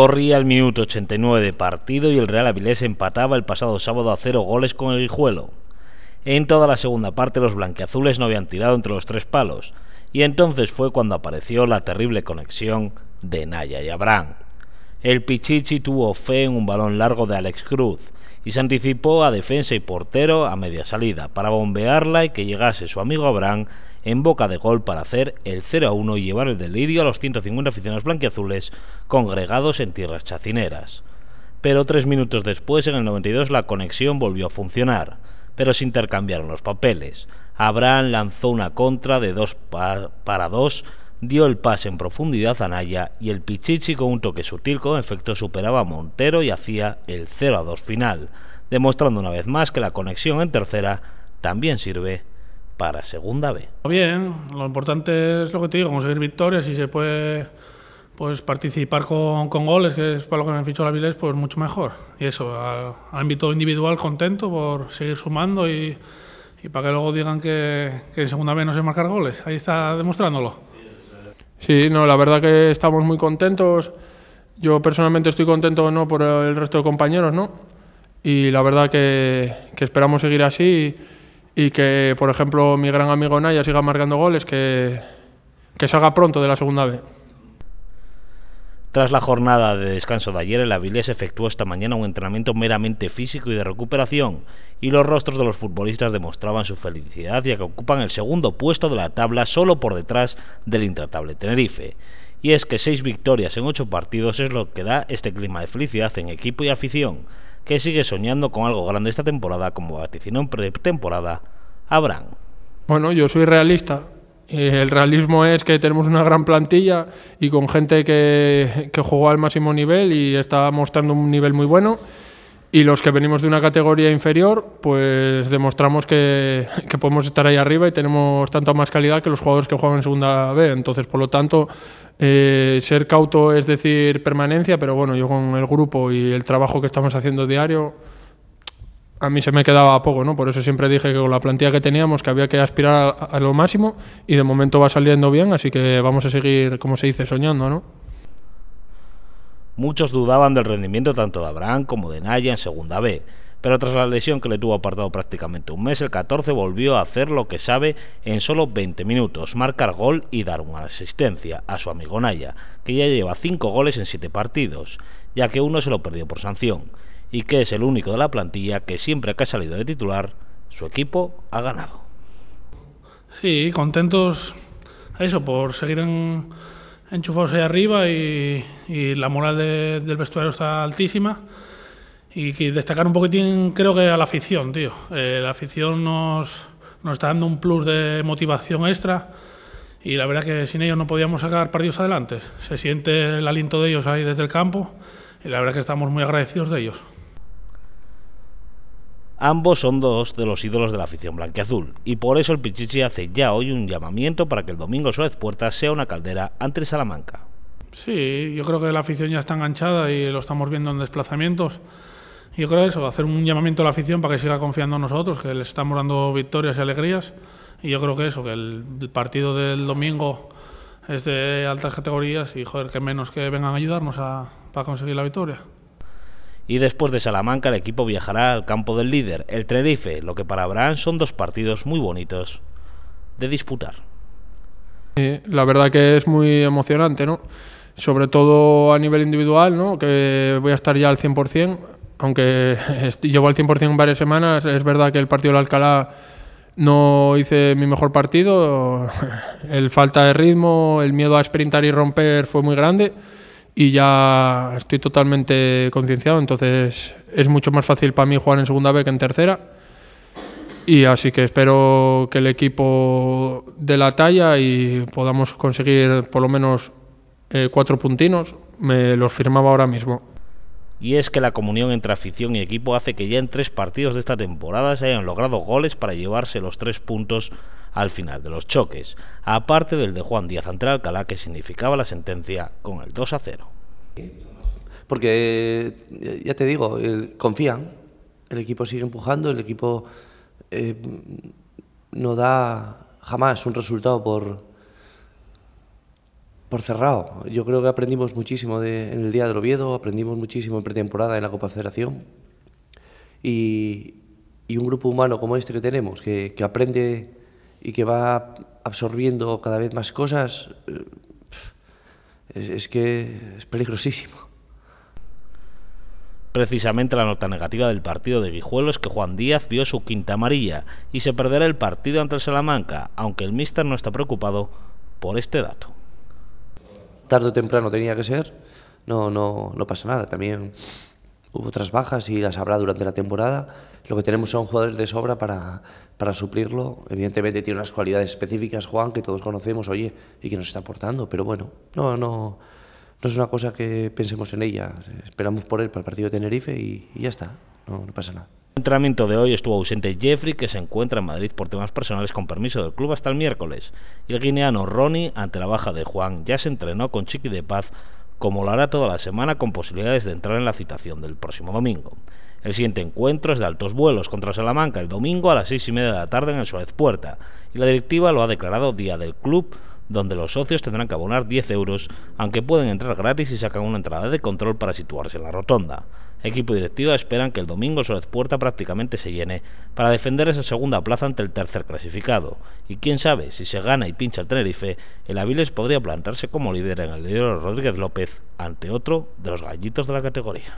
Corría el minuto 89 de partido y el Real Avilés empataba el pasado sábado a cero goles con el Guijuelo. En toda la segunda parte los blanqueazules no habían tirado entre los tres palos, y entonces fue cuando apareció la terrible conexión de Naya y Abraham. El Pichichi tuvo fe en un balón largo de Alex Cruz, y se anticipó a defensa y portero a media salida para bombearla y que llegase su amigo Abraham en boca de gol para hacer el 0 a 1 y llevar el delirio a los 150 aficionados blanquiazules congregados en tierras chacineras. Pero tres minutos después, en el 92, la conexión volvió a funcionar, pero se intercambiaron los papeles. Abraham lanzó una contra de dos para dos dio el pase en profundidad a Naya y el Pichichi con un toque sutil con efecto superaba a Montero y hacía el 0 a 2 final, demostrando una vez más que la conexión en tercera también sirve para segunda B. Bien, lo importante es lo que te digo, conseguir victorias y se puede pues participar con, con goles, que es para lo que me fichó la Vilés, pues mucho mejor. Y eso, a, ámbito individual contento por seguir sumando y, para que luego digan que, que en segunda B no se marcar goles. Ahí está demostrándolo. Sí, no, la verdad que estamos muy contentos. Yo personalmente estoy contento no por el resto de compañeros, ¿no? Y la verdad que, esperamos seguir así y, que, por ejemplo, mi gran amigo Naya siga marcando goles, que, que salga pronto de la segunda vez. Tras la jornada de descanso de ayer, el Avilés efectuó esta mañana un entrenamiento meramente físico y de recuperación, y los rostros de los futbolistas demostraban su felicidad ya que ocupan el segundo puesto de la tabla solo por detrás del intratable Tenerife. Y es que seis victorias en ocho partidos es lo que da este clima de felicidad en equipo y afición, que sigue soñando con algo grande esta temporada como vaticinó en pretemporada Abraham. Bueno, yo soy realista, eh, el realismo es que tenemos una gran plantilla y con gente que, que jugó al máximo nivel y está mostrando un nivel muy bueno. Y los que venimos de una categoría inferior, pues demostramos que, que, podemos estar ahí arriba y tenemos tanta más calidad que los jugadores que juegan en segunda B. Entonces, por lo tanto, eh, ser cauto es decir permanencia, pero bueno, yo con el grupo y el trabajo que estamos haciendo diario, a mí se me quedaba poco, ¿no? Por eso siempre dije que con la plantilla que teníamos que había que aspirar a, lo máximo y de momento va saliendo bien, así que vamos a seguir, como se dice, soñando, ¿no? Muchos dudaban del rendimiento tanto de Abraham como de Naya en segunda B, pero tras la lesión que le tuvo apartado prácticamente un mes, el 14 volvió a hacer lo que sabe en solo 20 minutos, marcar gol y dar una asistencia a su amigo Naya, que ya lleva 5 goles en 7 partidos, ya que uno se lo perdió por sanción y que es el único de la plantilla que siempre que ha salido de titular, su equipo ha ganado. Sí, contentos eso, por seguir en, enchufados ahí arriba y, la moral del vestuario está altísima. Y que destacar un poquitín, creo que a la afición, tío. Eh, la afición nos, nos está dando un plus de motivación extra y la verdad que sin ellos no podíamos sacar partidos adelante. Se siente el aliento de ellos ahí desde el campo y la verdad que estamos muy agradecidos de ellos. Ambos son dos de los ídolos de la afición blanquiazul y por eso el Pichichi hace ya hoy un llamamiento para que el domingo Suárez Puerta sea una caldera ante Salamanca. Sí, yo creo que la afición ya está enganchada y lo estamos viendo en desplazamientos. Yo creo eso, hacer un llamamiento a la afición para que siga confiando en nosotros, que le estamos dando victorias y alegrías. Y yo creo que eso, que el, partido del domingo es de altas categorías y joder, que menos que vengan a ayudarnos a, para conseguir la victoria y después de Salamanca el equipo viajará al campo del líder, el Tenerife, lo que para Abraham son dos partidos muy bonitos de disputar. la verdad que es muy emocionante, ¿no? Sobre todo a nivel individual, ¿no? Que voy a estar ya al 100%, aunque llevo al 100% varias semanas, es verdad que el partido del Alcalá no hice mi mejor partido, el falta de ritmo, el miedo a sprintar y romper fue muy grande y ya estoy totalmente concienciado, entonces es mucho más fácil para mí jugar en segunda vez que en tercera. Y así que espero que el equipo de la talla y podamos conseguir por lo menos eh, cuatro puntinos. Me los firmaba ahora mismo. Y es que la comunión entre afición y equipo hace que ya en tres partidos de esta temporada se hayan logrado goles para llevarse los tres puntos al final de los choques, aparte del de Juan Díaz ante que significaba la sentencia con el 2 a 0. Porque, eh, ya te digo, confían, el equipo sigue empujando, el equipo eh, no da jamás un resultado por, por cerrado. Yo creo que aprendimos muchísimo en el Día del Oviedo, aprendimos muchísimo en pretemporada en la Copa Federación. Y, un grupo humano como este que tenemos, que aprende y que va absorbiendo cada vez más cosas, eh, es, que es peligrosísimo. Precisamente la nota negativa del partido de Guijuelo es que Juan Díaz vio su quinta amarilla y se perderá el partido ante el Salamanca, aunque el míster no está preocupado por este dato. Tarde o temprano tenía que ser, no, no, no pasa nada. También hubo otras bajas y las habrá durante la temporada. Lo que tenemos son jugadores de sobra para, para suplirlo. Evidentemente tiene unas cualidades específicas Juan que todos conocemos, oye, y que nos está aportando, pero bueno, no, no, no es una cosa que pensemos en ella. Esperamos por él para el partido de Tenerife y, ya está, no, no pasa nada. En el entrenamiento de hoy estuvo ausente Jeffrey, que se encuentra en Madrid por temas personales con permiso del club hasta el miércoles. Y el guineano Ronnie, ante la baja de Juan, ya se entrenó con Chiqui de Paz como lo hará toda la semana con posibilidades de entrar en la citación del próximo domingo. El siguiente encuentro es de altos vuelos contra Salamanca el domingo a las seis y media de la tarde en el Suárez Puerta, y la directiva lo ha declarado día del club donde los socios tendrán que abonar 10 euros, aunque pueden entrar gratis y sacan una entrada de control para situarse en la rotonda. Equipo directiva esperan que el domingo su Puerta prácticamente se llene para defender esa segunda plaza ante el tercer clasificado. Y quién sabe, si se gana y pincha el Tenerife, el Aviles podría plantarse como líder en el de Rodríguez López ante otro de los gallitos de la categoría.